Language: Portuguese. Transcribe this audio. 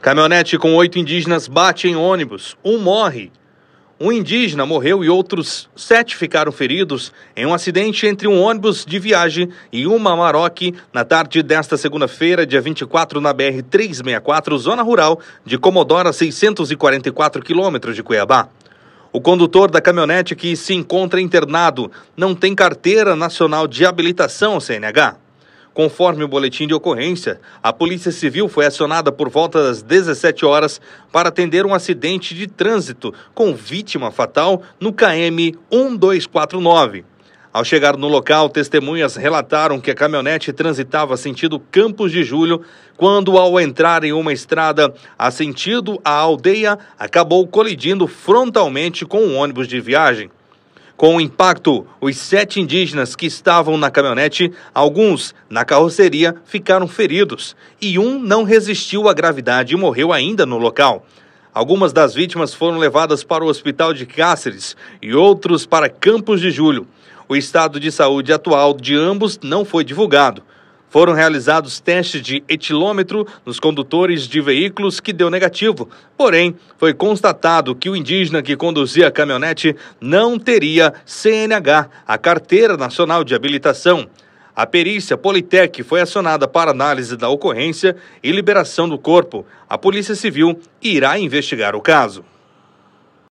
Caminhonete com oito indígenas bate em ônibus. Um morre. Um indígena morreu e outros sete ficaram feridos em um acidente entre um ônibus de viagem e uma Maroc na tarde desta segunda-feira, dia 24, na BR-364, zona rural de Comodora, a 644 quilômetros de Cuiabá. O condutor da caminhonete que se encontra internado não tem carteira nacional de habilitação, CNH. Conforme o boletim de ocorrência, a Polícia Civil foi acionada por volta das 17 horas para atender um acidente de trânsito com vítima fatal no KM 1249. Ao chegar no local, testemunhas relataram que a caminhonete transitava sentido Campos de Julho, quando, ao entrar em uma estrada a sentido a aldeia, acabou colidindo frontalmente com um ônibus de viagem. Com o impacto, os sete indígenas que estavam na caminhonete, alguns na carroceria, ficaram feridos e um não resistiu à gravidade e morreu ainda no local. Algumas das vítimas foram levadas para o hospital de Cáceres e outros para Campos de Julho. O estado de saúde atual de ambos não foi divulgado. Foram realizados testes de etilômetro nos condutores de veículos que deu negativo. Porém, foi constatado que o indígena que conduzia a caminhonete não teria CNH, a Carteira Nacional de Habilitação. A perícia Politec foi acionada para análise da ocorrência e liberação do corpo. A Polícia Civil irá investigar o caso.